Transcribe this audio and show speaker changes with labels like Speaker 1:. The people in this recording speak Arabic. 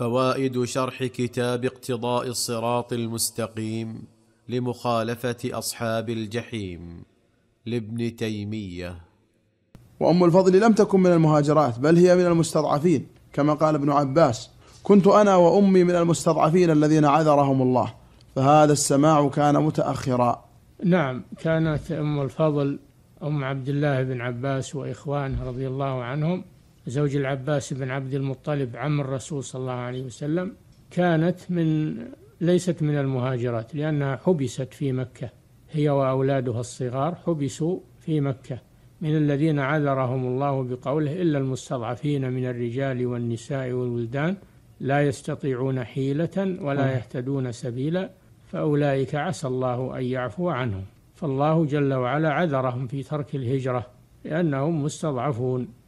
Speaker 1: فوائد شرح كتاب اقتضاء الصراط المستقيم لمخالفه اصحاب الجحيم لابن تيميه
Speaker 2: وام الفضل لم تكن من المهاجرات بل هي من المستضعفين كما قال ابن عباس كنت انا وامي من المستضعفين الذين عذرهم الله فهذا السماع كان متاخرا
Speaker 3: نعم كانت ام الفضل ام عبد الله بن عباس واخوانه رضي الله عنهم زوج العباس بن عبد المطلب عم الرسول صلى الله عليه وسلم كانت من ليست من المهاجرات لأنها حبست في مكة هي وأولادها الصغار حبسوا في مكة من الذين عذرهم الله بقوله إلا المستضعفين من الرجال والنساء والولدان لا يستطيعون حيلة ولا آه. يهتدون سبيلا فأولئك عسى الله أن يعفو عنهم فالله جل وعلا عذرهم في ترك الهجرة لأنهم مستضعفون